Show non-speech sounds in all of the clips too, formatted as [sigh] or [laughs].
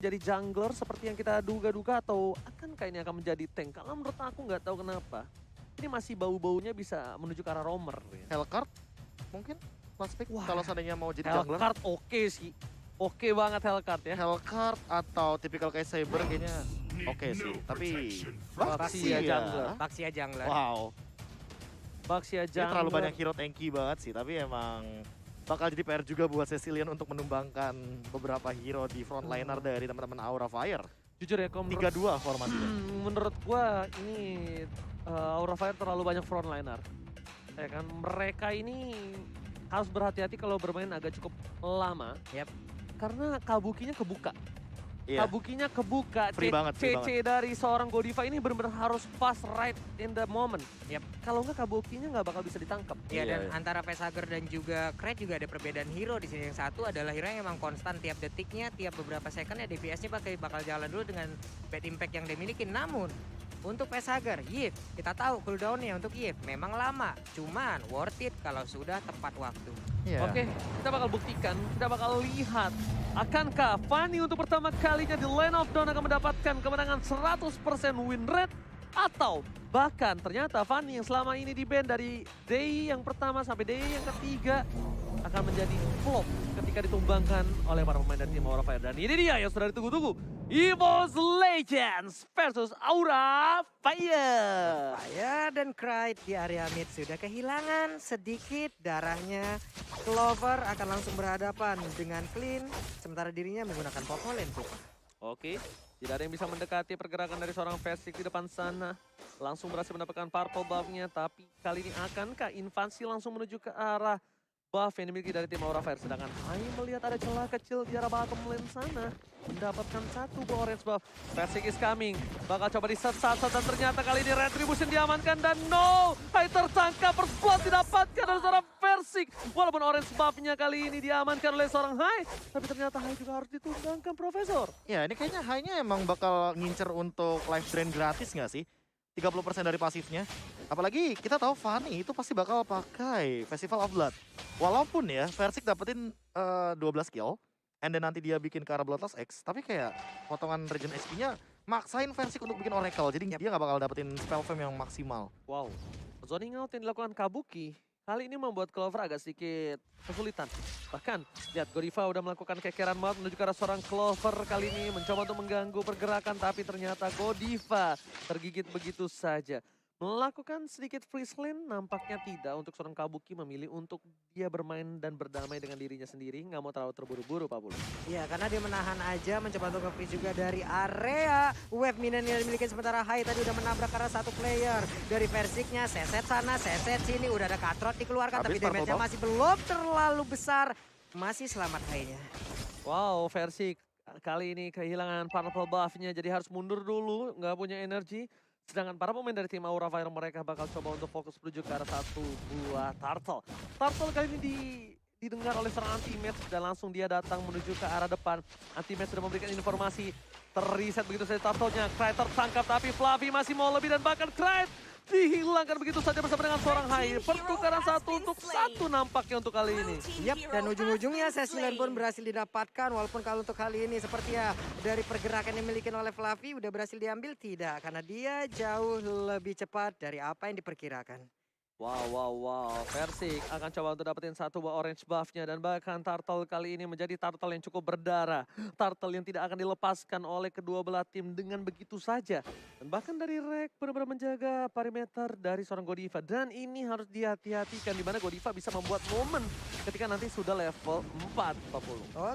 jadi jungler seperti yang kita duga-duga atau akankah ini akan menjadi tank? Kalau menurut aku nggak tahu kenapa. Ini masih bau-baunya bisa menuju ke arah romer. Ya. Hellcard mungkin last pick Wah, kalau seandainya mau jadi Hellcard jungler. Hellcard oke okay sih. Oke okay banget Hellcard ya. Hellcard atau tipikal kayak Saber kayaknya oke okay sih. Tapi Baxia ya. jungler. Baxia jungler. Wow. Baxia jungler. Ini terlalu banyak hero tanky banget sih, tapi emang bakal jadi PR juga buat Cecilian untuk menumbangkan beberapa hero di frontliner hmm. dari teman-teman Aura Fire. Jujur ya, kalau menurut, 3 formatnya. Hmm, menurut gua ini uh, Aura Fire terlalu banyak frontliner. Ya kan, mereka ini harus berhati-hati kalau bermain agak cukup lama. Yep. Karena kabukinya kebuka yeah. Kabukinya kebuka. Free C banget, free CC banget. dari seorang Godiva ini benar-benar harus pas right in the moment. Yep. Kalau enggak Kabukinya nggak bakal bisa ditangkap. Iya, yeah, dan yeah. antara Pesager dan juga Kret juga ada perbedaan hero di sini. Yang satu adalah hero yang emang konstan tiap detiknya, tiap beberapa second ya DPS-nya pakai bakal jalan dulu dengan bad impact yang dia miliki. Namun untuk Pace Hugger, Yip, kita tahu cooldownnya untuk Yip memang lama. Cuman worth it kalau sudah tepat waktu. Yeah. Oke, okay, kita bakal buktikan, kita bakal lihat. Akankah Fanny untuk pertama kalinya di Land of Dawn akan mendapatkan kemenangan 100% win rate? Atau bahkan ternyata Fanny yang selama ini di band dari day yang pertama sampai day yang ketiga akan menjadi flop ketika ditumbangkan oleh para pemain dari tim Aura Fire. Dan ini dia yang sudah ditunggu-tunggu. EVOS Legends versus Aura Fire. Fire dan Cry di area mid sudah kehilangan sedikit darahnya. Clover akan langsung berhadapan dengan Clean, sementara dirinya menggunakan Popolen. Oke, tidak ada yang bisa mendekati pergerakan dari seorang Fasic di depan sana. Langsung berhasil mendapatkan purple buff-nya, tapi kali ini akankah Infansi langsung menuju ke arah buff yang dimiliki dari tim Aura Fire. Sedangkan Hai melihat ada celah kecil di arah bottom lane sana. Mendapatkan satu orange buff. Passing is coming. Bakal coba di set saat dan ternyata kali ini Retribution diamankan. Dan no! Hai tersangka First didapatkan oleh seorang persik Walaupun orange buffnya kali ini diamankan oleh seorang Hai. Tapi ternyata Hai juga harus ditundangkan Profesor. Ya ini kayaknya Hai-nya emang bakal ngincer untuk live drain gratis nggak sih? 30% dari pasifnya. Apalagi kita tahu Fanny itu pasti bakal pakai Festival of Blood. Walaupun ya Versik dapetin uh, eh, 12 kill, and then nanti dia bikin ke arah Bloodlust X, tapi kayak potongan regen SP-nya maksain Versik untuk bikin Oracle, jadi yep. dia nggak bakal dapetin spell fame yang maksimal. Wow, zoning out yang dilakukan Kabuki Kali ini membuat Clover agak sedikit kesulitan. Bahkan, lihat Godiva udah melakukan kekeran maut menuju ke arah seorang Clover kali ini. Mencoba untuk mengganggu pergerakan, tapi ternyata Godiva tergigit begitu saja. Melakukan sedikit freesland nampaknya tidak untuk seorang Kabuki memilih untuk dia bermain dan berdamai dengan dirinya sendiri. Nggak mau terlalu terburu-buru Pak Bulu. Iya karena dia menahan aja mencoba untuk freeze juga dari area. web Minion yang dimiliki sementara Hai tadi udah menabrak karena satu player. Dari versiknya seset sana, seset sini. Udah ada katrot dikeluarkan Habis tapi damage-nya masih belum terlalu besar. Masih selamat Hai-nya. Wow Versik kali ini kehilangan purple buff-nya jadi harus mundur dulu. Nggak punya energi. Sedangkan para pemain dari tim Aura Fire mereka bakal coba untuk fokus menuju ke arah satu buah Turtle. Turtle kali ini di didengar oleh serangan teammates dan langsung dia datang menuju ke arah depan. Antimates sudah memberikan informasi. terreset begitu saja Turtle-nya. Cry tertangkap tapi Flavi masih mau lebih dan bahkan Cry dihilangkan begitu saja bersama dengan seorang Hai. Pertukaran satu untuk satu nampaknya untuk kali ini. Yap, dan ujung-ujungnya sesi lane pun berhasil didapatkan walaupun kalau untuk kali ini seperti ya dari pergerakan yang dimiliki oleh Fluffy udah berhasil diambil tidak karena dia jauh lebih cepat dari apa yang diperkirakan. Wow, wow, wow. Persik akan coba untuk dapetin satu buah orange buff-nya. Dan bahkan Turtle kali ini menjadi Turtle yang cukup berdarah. Turtle yang tidak akan dilepaskan oleh kedua belah tim dengan begitu saja. Dan bahkan dari Rek benar-benar menjaga parameter dari seorang Godiva. Dan ini harus dihati-hatikan di mana Godiva bisa membuat momen ketika nanti sudah level 4,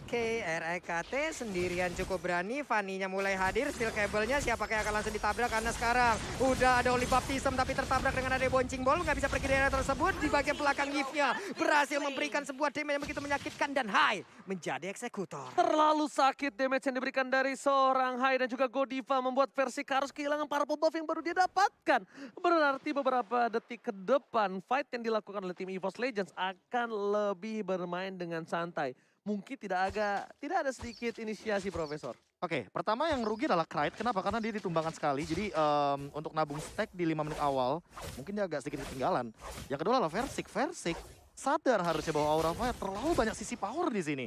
Oke, REKT sendirian cukup berani. Vaninya mulai hadir, steel cable-nya siapa kayak akan langsung ditabrak karena sekarang. Udah ada Oli tapi tertabrak dengan ada boncing ball, nggak bisa area tersebut di bagian belakang gifnya Berhasil memberikan sebuah damage yang begitu menyakitkan dan Hai menjadi eksekutor. Terlalu sakit damage yang diberikan dari seorang Hai dan juga Godiva membuat versi Karus kehilangan para buff yang baru dia dapatkan. Berarti beberapa detik ke depan fight yang dilakukan oleh tim EVOS Legends akan lebih bermain dengan santai mungkin tidak agak tidak ada sedikit inisiasi Profesor. Oke, okay, pertama yang rugi adalah Krait. Kenapa? Karena dia ditumbangkan sekali. Jadi um, untuk nabung stack di lima menit awal, mungkin dia agak sedikit ketinggalan. Yang kedua adalah Versik. Versik sadar harusnya bahwa Aura Fire terlalu banyak sisi power di sini.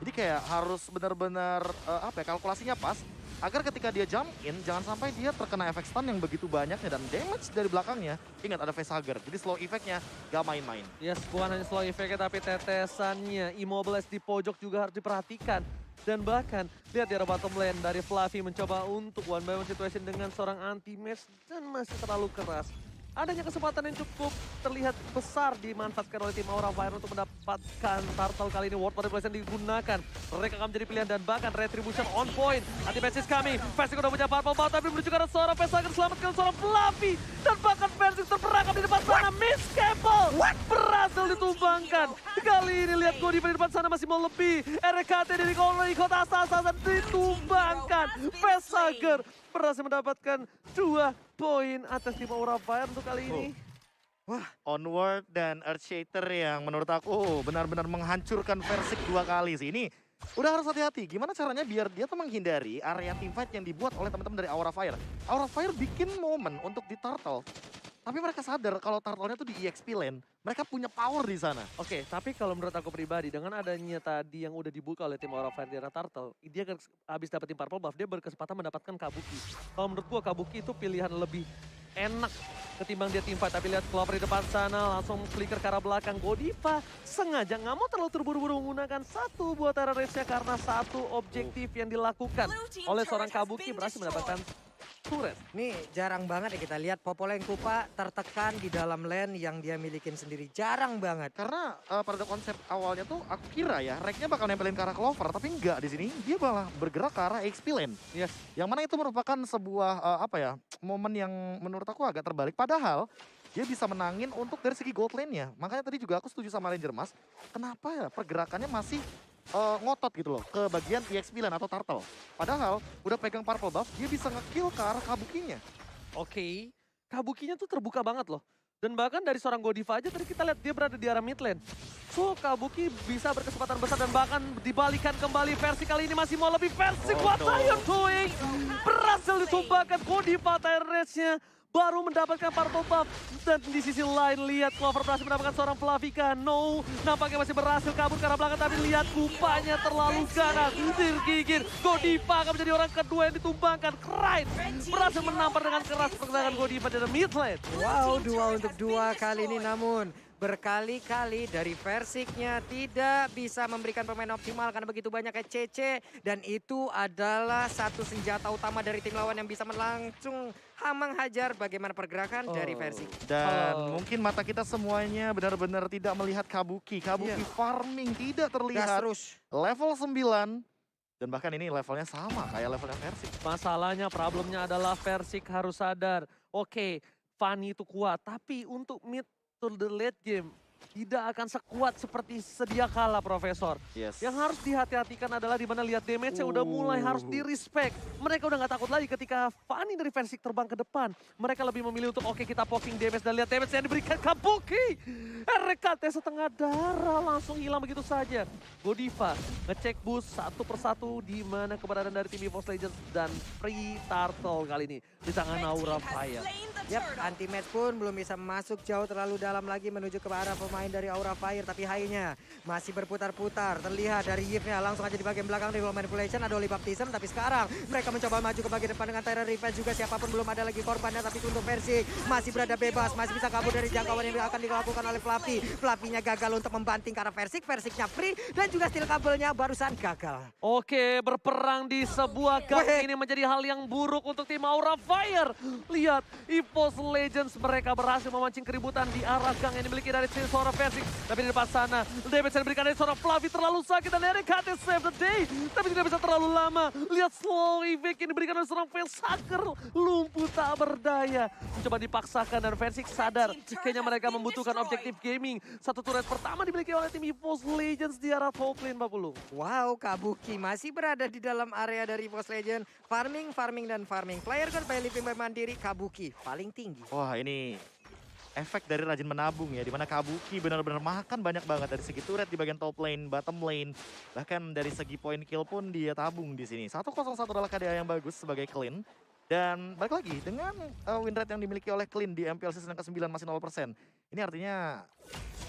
Jadi kayak harus benar-benar uh, apa ya, kalkulasinya pas agar ketika dia jump in, jangan sampai dia terkena efek stun yang begitu banyaknya dan damage dari belakangnya. Ingat ada face hugger, jadi slow efeknya gak main-main. Yes, bukan hanya slow efeknya tapi tetesannya. Immobilize di pojok juga harus diperhatikan. Dan bahkan, lihat di ya, arah bottom lane dari Fluffy mencoba untuk one by one situation dengan seorang anti-match dan masih terlalu keras adanya kesempatan yang cukup terlihat besar dimanfaatkan oleh tim Aura Fire untuk mendapatkan turtle kali ini. Ward Manipulation digunakan. Mereka akan menjadi pilihan dan bahkan Retribution on point. Anti persis kami. persis sudah punya purple bow tapi menuju ke arah seorang Pesa akan selamatkan seorang Fluffy. Dan bahkan persis terperangkap di depan sana. Miss Campbell berhasil ditumbangkan. Kali ini lihat Godi di depan sana masih mau lebih. RKT dari Koloni Kota asal-asal ditumbangkan. Pesager berhasil mendapatkan Dua poin atas tim Aura Fire untuk kali ini. Oh. Wah, Onward dan Earthshater yang menurut aku benar-benar menghancurkan Versik dua kali sih. Ini udah harus hati-hati. Gimana caranya biar dia tuh menghindari area teamfight yang dibuat oleh teman-teman dari Aura Fire. Aura Fire bikin momen untuk di Turtle. Tapi mereka sadar kalau turtle-nya tuh di EXP lane. Mereka punya power di sana. Oke, okay, tapi kalau menurut aku pribadi, dengan adanya tadi yang udah dibuka oleh tim Aura Fire era Turtle, dia habis dapetin tim Purple Buff, dia berkesempatan mendapatkan Kabuki. Kalau menurut gua Kabuki itu pilihan lebih enak ketimbang dia timpa tapi lihat Clover di depan sana langsung flicker ke arah belakang Godiva sengaja nggak mau terlalu terburu-buru menggunakan satu buat terrorisnya karena satu objektif yang dilakukan oleh seorang Kabuki berhasil mendapatkan Turret. Nih jarang banget ya kita lihat Popoleng Kupa tertekan di dalam lane yang dia milikin sendiri. Jarang banget. Karena uh, pada konsep awalnya tuh aku kira ya reknya bakal nempelin ke arah Clover. Tapi enggak di sini dia malah bergerak ke arah XP lane. Yes. Yang mana itu merupakan sebuah uh, apa ya momen yang menurut aku agak terbalik. Padahal dia bisa menangin untuk dari segi gold lane-nya. Makanya tadi juga aku setuju sama Ranger Mas. Kenapa ya pergerakannya masih uh, ngotot gitu loh ke bagian EX9 atau Turtle. Padahal udah pegang purple buff, dia bisa ngekill ke arah Kabukinya. Oke, okay. Kabukinya tuh terbuka banget loh. Dan bahkan dari seorang Godiva aja tadi kita lihat dia berada di arah mid lane. So, Kabuki bisa berkesempatan besar dan bahkan dibalikan kembali. Versi kali ini masih mau lebih versi. Oh, What no. are you doing? Berhasil ditumbangkan Godiva Tyrese-nya baru mendapatkan purple buff. Dan di sisi lain, lihat Clover berhasil mendapatkan seorang Flavika. No, nampaknya masih berhasil kabur karena belakang. Tapi lihat kupanya terlalu ganas. Udir gigir. Godiva akan menjadi orang kedua yang ditumbangkan. Krain berhasil menampar dengan keras pergerakan Godiva dari mid lane. Wow, dua untuk dua kali ini namun berkali-kali dari versiknya tidak bisa memberikan pemain optimal karena begitu banyak CC dan itu adalah satu senjata utama dari tim lawan yang bisa melangsung Hajar bagaimana pergerakan oh. dari versi. Dan oh. mungkin mata kita semuanya benar-benar tidak melihat Kabuki. Kabuki yeah. farming tidak terlihat. Gas Level 9 dan bahkan ini levelnya sama kayak levelnya versi. Masalahnya, problemnya adalah versi harus sadar. Oke, okay, Fanny itu kuat, tapi untuk mid to the late game tidak akan sekuat seperti sedia kala Profesor. Yes. Yang harus dihati-hatikan adalah dimana lihat damage yang udah mulai harus uh. di-respect. Mereka udah nggak takut lagi ketika Fanny dari Fensik terbang ke depan. Mereka lebih memilih untuk oke okay, kita poking damage dan lihat damage yang diberikan Kabuki. RKT setengah darah langsung hilang begitu saja. Godiva ngecek bus satu persatu di mana keberadaan dari tim EVOS Legends dan Free Turtle kali ini di tangan Aura Fire. Yep, anti pun belum bisa masuk jauh terlalu dalam lagi menuju ke arah pemain dari Aura Fire tapi high masih berputar-putar. Terlihat dari Yipnya langsung aja di bagian belakang di manipulation ada Oli Baptism tapi sekarang mereka mencoba maju ke bagian depan dengan Tyra Revenge juga siapapun belum ada lagi korbannya tapi untuk versi masih berada bebas, masih bisa kabur dari jangkauan yang akan dilakukan oleh Flappy. flappy gagal untuk membanting karena versi versinya free dan juga steel kabelnya barusan gagal. Oke, berperang di sebuah gang ini menjadi hal yang buruk untuk tim Aura Fire. Lihat, EVOS Legends mereka berhasil memancing keributan di arah gang yang dimiliki dari Silver seorang Fancy, tapi di depan sana, damage yang diberikan dari seorang Fluffy terlalu sakit, dan Eric Kate save the day, tapi tidak bisa terlalu lama. Lihat slow effect yang diberikan oleh seorang Fancy, lumpuh tak berdaya. mencoba dipaksakan, dan Fancy sadar, kayaknya mereka membutuhkan objektif gaming. Satu turret pertama dimiliki oleh tim EVOS Legends di arah top lane, Pak Pulung. Wow, Kabuki masih berada di dalam area dari EVOS Legends. Farming, farming, dan farming. Player gun by Living by Mandiri, Kabuki paling tinggi. Wah, ini efek dari rajin menabung ya. Dimana Kabuki benar-benar makan banyak banget dari segi turret di bagian top lane, bottom lane. Bahkan dari segi point kill pun dia tabung di sini. 101 adalah KDA yang bagus sebagai clean. Dan balik lagi dengan uh, win rate yang dimiliki oleh Clean di MPL season ke-9 masih 0%. Ini artinya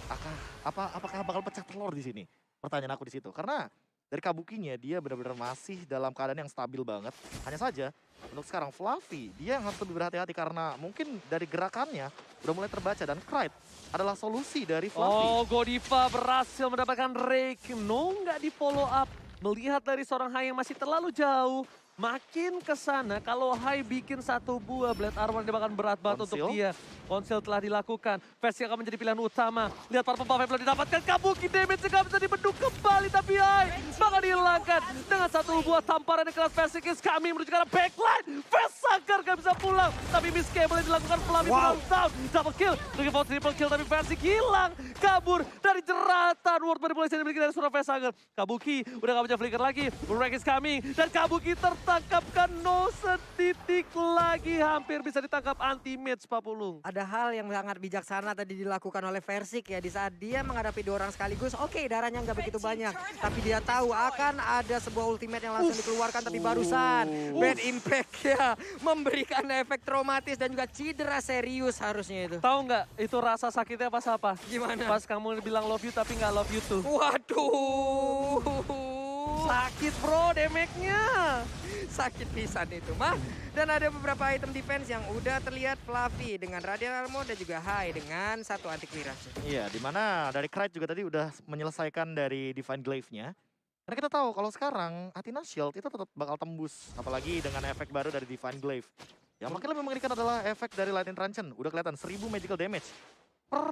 apakah apa apakah bakal pecah telur di sini? Pertanyaan aku di situ. Karena dari Kabukinya dia benar-benar masih dalam keadaan yang stabil banget. Hanya saja untuk sekarang Fluffy dia yang harus lebih berhati-hati karena mungkin dari gerakannya udah mulai terbaca dan Krite adalah solusi dari Fluffy. Oh Godiva berhasil mendapatkan Rake. No nggak di follow up. Melihat dari seorang Hai yang masih terlalu jauh. Makin ke sana, kalau Hai bikin satu buah, Blade Armor ini bahkan berat banget Conceal. untuk dia. Konsil telah dilakukan. Vesti akan menjadi pilihan utama. Lihat para pembawa belum didapatkan. Kabuki damage nggak bisa dibendung kembali. Tapi Hai bakal dihilangkan. Dengan satu buah tamparan yang kelas Vesti Kiss Kami menuju ke arah backline. Vest Sagar gak bisa pulang. Tapi Miss Cable dilakukan pelami wow. down. Double kill. dengan vote triple kill. Tapi Vesti hilang. Kabur dari jeratan. World Manipulation yang dimiliki dari surat Vest Kabuki udah gak punya flicker lagi. Rack is coming. Dan Kabuki ter tertangkapkan no setitik lagi. Hampir bisa ditangkap anti-match Pak Pulung. Ada hal yang sangat bijaksana tadi dilakukan oleh Versik ya. Di saat dia menghadapi dua orang sekaligus, oke okay, darahnya nggak begitu banyak. Tapi dia tahu akan ada sebuah ultimate yang langsung dikeluarkan. Tapi barusan bad impact [laughs] ya. Memberikan efek traumatis dan juga cedera serius harusnya itu. Tahu nggak itu rasa sakitnya pas apa? Gimana? Pas kamu bilang love you tapi nggak love you tuh. Waduh. Sakit bro damage-nya. Sakit pisan itu mah. Dan ada beberapa item defense yang udah terlihat Fluffy dengan Radiant Armor dan juga High dengan satu anti clearance. Iya, dimana dari Krite juga tadi udah menyelesaikan dari Divine Glaive-nya. Karena kita tahu kalau sekarang Athena Shield itu tetap bakal tembus. Apalagi dengan efek baru dari Divine Glaive. Yang makin lebih mengerikan adalah efek dari Lightning Truncheon. Udah kelihatan 1000 magical damage per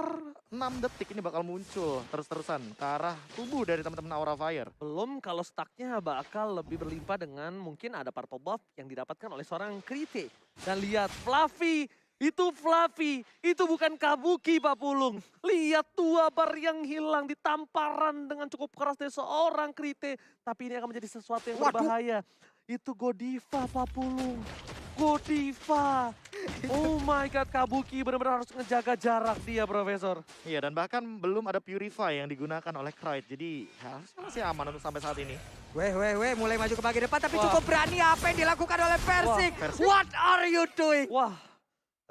6 detik ini bakal muncul terus-terusan ke arah tubuh dari teman-teman Aura Fire. Belum kalau stucknya bakal lebih berlimpah dengan mungkin ada purple buff yang didapatkan oleh seorang kritik. Dan lihat Fluffy, itu Fluffy, itu bukan Kabuki Pak Pulung. Lihat tua bar yang hilang ditamparan dengan cukup keras dari seorang kritik. Tapi ini akan menjadi sesuatu yang berbahaya. Waduh. Itu Godiva Pak Pulung. Godiva. Oh my god, Kabuki benar-benar harus ngejaga jarak dia, Profesor. Iya, dan bahkan belum ada Purify yang digunakan oleh Kraid. Jadi ya, harusnya masih aman untuk sampai saat ini. Weh, weh, weh, mulai maju ke bagian depan, tapi Wah. cukup berani apa yang dilakukan oleh Persik. Wah, Persik. What are you doing? Wah,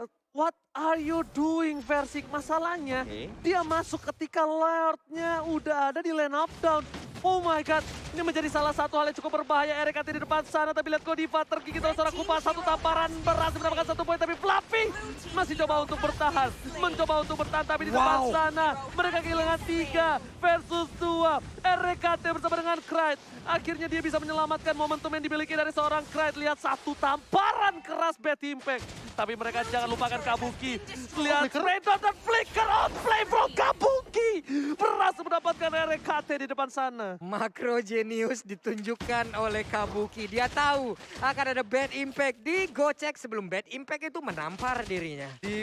eh, What are you doing, Versik? Masalahnya, okay. dia masuk ketika layoutnya udah ada di lane up down. Oh my god, ini menjadi salah satu hal yang cukup berbahaya. Eric di depan sana, tapi lihat Godiva tergigit oleh seorang kupas. Satu tamparan berhasil mendapatkan satu poin, tapi Fluffy masih coba untuk bertahan. Mencoba untuk bertahan, tapi di depan sana mereka kehilangan tiga versus dua. RKT bersama dengan Kreid. Akhirnya dia bisa menyelamatkan momentum yang dimiliki dari seorang Kreid. Lihat satu tamparan keras Betty Impact. Tapi mereka jangan lupakan Kabuki. Lihat Redon dan Flicker on play from Kabuki. Berhasil mendapatkan RKT di depan sana. Makro genius ditunjukkan oleh Kabuki. Dia tahu akan ada bad impact. di Gocek sebelum bad impact itu menampar dirinya. Di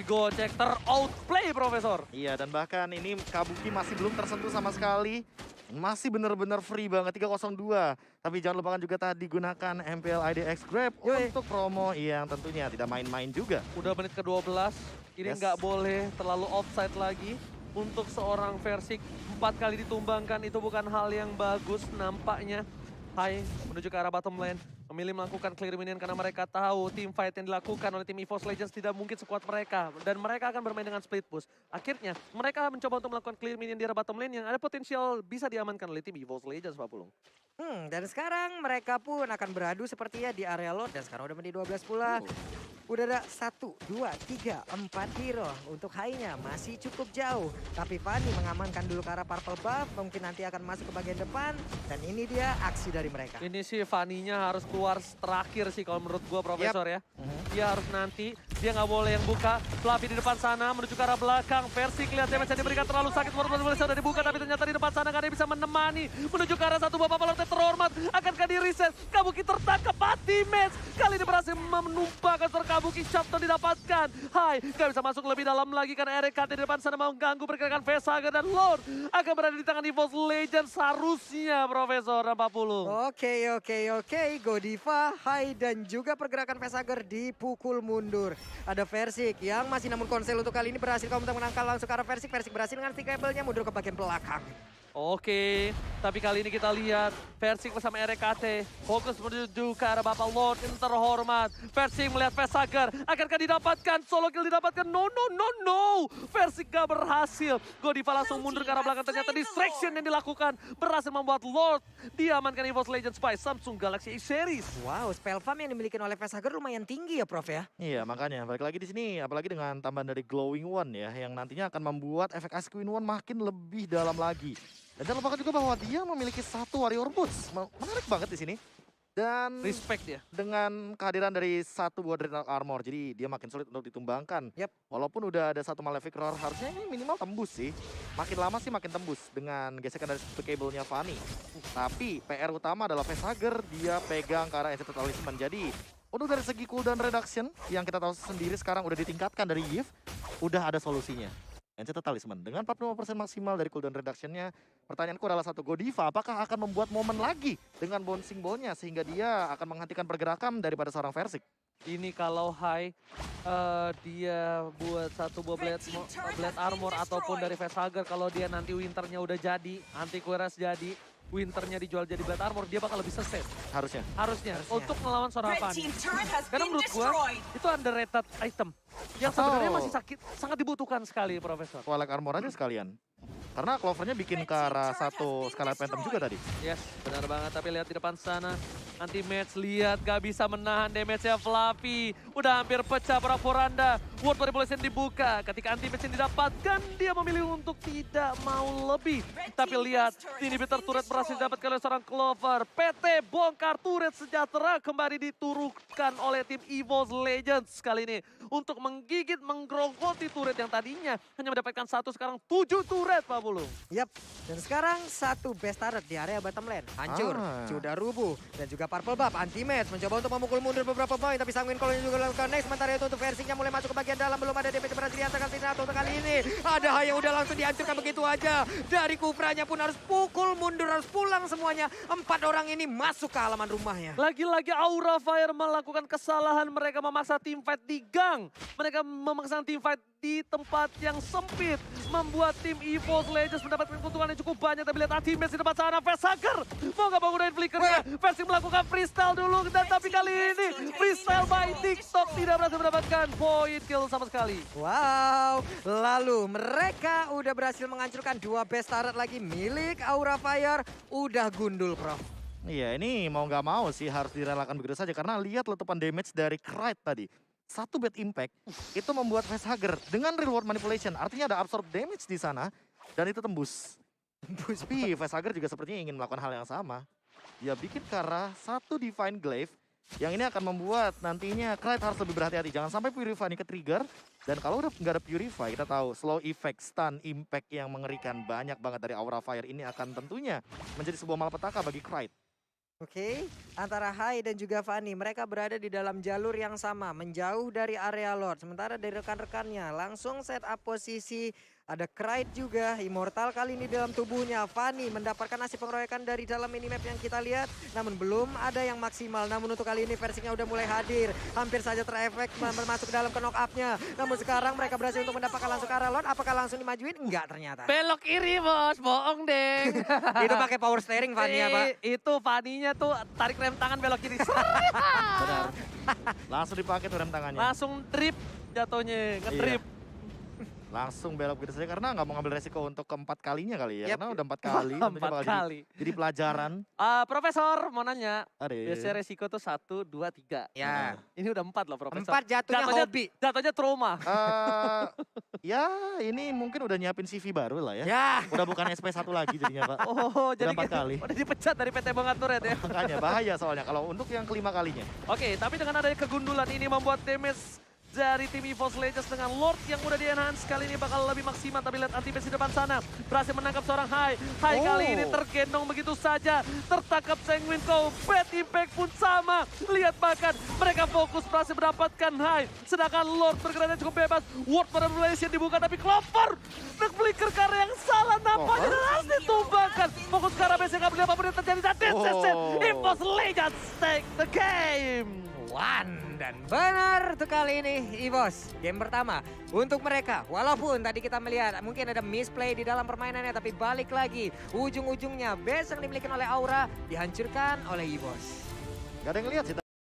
ter-outplay Profesor. Iya dan bahkan ini Kabuki masih belum tersentuh sama sekali. Masih benar-benar free banget 302. Tapi jangan lupakan juga tadi gunakan MPL IDX Grab Yoi. untuk promo yang tentunya tidak main-main juga. Udah menit ke-12. Ini nggak boleh terlalu offside lagi. Untuk seorang versi empat kali ditumbangkan itu bukan hal yang bagus nampaknya. Hai menuju ke arah bottom lane memilih melakukan clear minion karena mereka tahu tim fight yang dilakukan oleh tim EVOS Legends tidak mungkin sekuat mereka. Dan mereka akan bermain dengan split push. Akhirnya, mereka mencoba untuk melakukan clear minion di arah bottom lane yang ada potensial bisa diamankan oleh tim EVOS Legends, Pak Pulung. Hmm, dan sekarang mereka pun akan beradu sepertinya di area lot. Dan sekarang udah menit 12 pula. Oh. Udah ada 1, 2, 3, 4 hero. Untuk high-nya masih cukup jauh. Tapi Fanny mengamankan dulu ke arah purple buff. Mungkin nanti akan masuk ke bagian depan. Dan ini dia aksi dari mereka. Ini sih Fanny-nya harus keluar terakhir sih kalau menurut gua Profesor yep. ya. Mm -hmm. Dia harus nanti. Dia nggak boleh yang buka. Fluffy di depan sana menuju ke arah belakang. Versi kelihatan damage diberikan terlalu sakit. Menurut sudah dibuka tapi ternyata di depan sana nggak ada yang bisa menemani. Menuju ke arah satu bapak di reset. Kabuki tertangkap mati match. Kali ini berhasil menumpahkan Sir Kabuki. Chapter didapatkan. Hai, gak bisa masuk lebih dalam lagi karena Eric Kante di depan sana mau ganggu pergerakan Vesager dan Lord. Akan berada di tangan EVOS Legend seharusnya Profesor 40. Oke, okay, oke, okay, oke. Okay. Godiva, Hai dan juga pergerakan Vesager dipukul mundur. Ada Versik yang masih namun konsel untuk kali ini berhasil kamu menangkal langsung ke arah Versik. Versik berhasil dengan stick mundur ke bagian belakang. Oke, tapi kali ini kita lihat Persik bersama RKT fokus menuju ke arah Bapak Lord yang terhormat. Persik melihat Vesager, akankah didapatkan? Solo kill didapatkan, no no no no! Persik gak berhasil. Godiva langsung mundur ke arah belakang, ternyata distraction yang dilakukan berhasil membuat Lord diamankan EVOS Legends by Samsung Galaxy A-Series. Wow, spell farm yang dimiliki oleh Vesager lumayan tinggi ya Prof ya? Iya makanya, balik lagi di sini apalagi dengan tambahan dari Glowing One ya, yang nantinya akan membuat efek Ice Queen One makin lebih dalam lagi. Dan jangan lupakan juga bahwa dia memiliki satu Warrior Boots. Menarik banget di sini. Dan respect ya dengan kehadiran dari satu buah Dreadnought Armor. Jadi dia makin sulit untuk ditumbangkan. Yep. Walaupun udah ada satu Malefic Roar, harusnya ini minimal tembus sih. Makin lama sih makin tembus dengan gesekan dari satu kabelnya Fanny. Tapi PR utama adalah Vesager, dia pegang ke arah Ancient Talisman. untuk dari segi cooldown reduction yang kita tahu sendiri sekarang udah ditingkatkan dari Yves, udah ada solusinya. Encet Talisman. Dengan 45% maksimal dari cooldown reductionnya, pertanyaanku adalah satu Godiva apakah akan membuat momen lagi dengan bouncing ballnya sehingga dia akan menghentikan pergerakan daripada seorang Versik? Ini kalau high, uh, dia buat satu buah blade, blade armor ataupun dari Vesager, kalau dia nanti winternya udah jadi, anti-queras jadi, Winternya dijual jadi Blade Armor, dia bakal lebih sustain. Harusnya. Harusnya. Harusnya. Untuk melawan apa Karena menurut gua itu underrated item. Yang Atau... sebenarnya masih sakit, sangat dibutuhkan sekali, Profesor. Twilight Armor aja sekalian. Karena Clovernya bikin ke arah satu skala Phantom juga tadi. Yes, benar banget. Tapi lihat di depan sana. Anti-match, lihat gak bisa menahan damage-nya Fluffy. Udah hampir pecah para Foranda. Ward Manipulation dibuka. Ketika anti-match yang didapatkan, dia memilih untuk tidak mau lebih. Tapi lihat, Peter turret berhasil dapat oleh seorang Clover. PT bongkar turret sejahtera kembali diturunkan oleh tim EVOS Legends kali ini. Untuk menggigit, menggerogoti turret yang tadinya hanya mendapatkan satu, sekarang tujuh turret Pak Bulu. Yap, dan sekarang satu best turret di area bottom lane. Hancur, ah. sudah rubuh, dan juga Purple Buff anti-match mencoba untuk memukul mundur beberapa poin, tapi Sanguin Call juga lakukan next sementara itu untuk versinya mulai masuk ke bagian dalam belum ada damage berhasil dihantarkan Sinatra untuk kali ini ada yang udah langsung dihancurkan begitu aja dari Kupranya pun harus pukul mundur harus pulang semuanya empat orang ini masuk ke halaman rumahnya lagi-lagi Aura Fire melakukan kesalahan mereka memaksa tim fight di gang mereka memaksa tim fight di tempat yang sempit. Membuat tim EVOS Legends mendapatkan keuntungan yang cukup banyak. Tapi lihat teammates di tempat sana, Vest Hacker mau gak bangunin flickernya. flickernya. yang melakukan freestyle dulu, dan tapi kali ini freestyle by TikTok tidak berhasil mendapatkan point kill sama sekali. Wow, lalu mereka udah berhasil menghancurkan dua best turret lagi milik Aura Fire. Udah gundul, Prof. Iya, ini mau nggak mau sih harus direlakan begitu saja karena lihat letupan damage dari Krite tadi satu bad impact itu membuat Facehugger dengan reward manipulation artinya ada absorb damage di sana dan itu tembus. Tembus. Tapi Facehugger juga sepertinya ingin melakukan hal yang sama. Dia bikin Kara satu Divine Glaive yang ini akan membuat nantinya Knight harus lebih berhati-hati. Jangan sampai Purify ini ke-trigger. Dan kalau udah nggak ada Purify, kita tahu slow effect, stun, impact yang mengerikan banyak banget dari Aura Fire ini akan tentunya menjadi sebuah malapetaka bagi Knight. Oke, okay. antara Hai dan juga Fani, mereka berada di dalam jalur yang sama, menjauh dari area Lord. Sementara dari rekan-rekannya langsung set up posisi ada Kraid juga, Immortal kali ini dalam tubuhnya. Fanny mendapatkan nasib pengeroyokan dari dalam minimap yang kita lihat. Namun belum ada yang maksimal. Namun untuk kali ini versinya udah mulai hadir. Hampir saja terefek masuk dalam knock up-nya. Namun sekarang mereka berhasil untuk mendapatkan langsung ke Aralon. Apakah langsung dimajuin? Enggak ternyata. Belok iri bos, bohong deh. [laughs] itu pakai power steering Fanny ya, apa? Itu Fanny-nya tuh tarik rem tangan belok kiri. [laughs] Benar. [laughs] Langsung dipakai tuh rem tangannya. Langsung trip jatuhnya, ngetrip. Iya. Langsung belok gitu saja karena nggak mau ngambil resiko untuk keempat kalinya kali ya. Yep. Karena udah empat [laughs] kali. empat kali. Jadi, jadi pelajaran. Uh, profesor mau nanya. Are. Biasanya resiko tuh satu, dua, tiga. Ya. Nah. Ini udah empat loh Profesor. Empat jatuhnya, jatuhnya hobi. Jatuhnya trauma. Uh, ya ini mungkin udah nyiapin CV baru lah ya. Ya. Udah bukan SP1 lagi jadinya Pak. Oh udah jadi empat kali. Udah dipecat dari PT Bang ya. Makanya bahaya soalnya kalau untuk yang kelima kalinya. Oke okay, tapi dengan adanya kegundulan ini membuat damage dari tim EVOS Legends dengan Lord yang udah di-enhance. Kali ini bakal lebih maksimal, tapi lihat anti-base di depan sana. Berhasil menangkap seorang Hai. Hai oh. kali ini tergendong begitu saja. Tertangkap sengwin Cow. Bad Impact pun sama. Lihat bahkan mereka fokus berhasil mendapatkan Hai. Sedangkan Lord bergeraknya cukup bebas. Ward pada Malaysia dibuka, tapi Clover! Nek Flicker karena yang salah nampaknya oh. dan harus ditumbangkan. Fokus karena base yang gak melihat apapun yang terjadi. Dan this oh. EVOS Legends take the game. One Dan benar tuh kali ini Evos, game pertama untuk mereka. Walaupun tadi kita melihat mungkin ada misplay di dalam permainannya tapi balik lagi. Ujung-ujungnya base yang dimiliki oleh Aura dihancurkan oleh Evos. Gak ada yang lihat sih.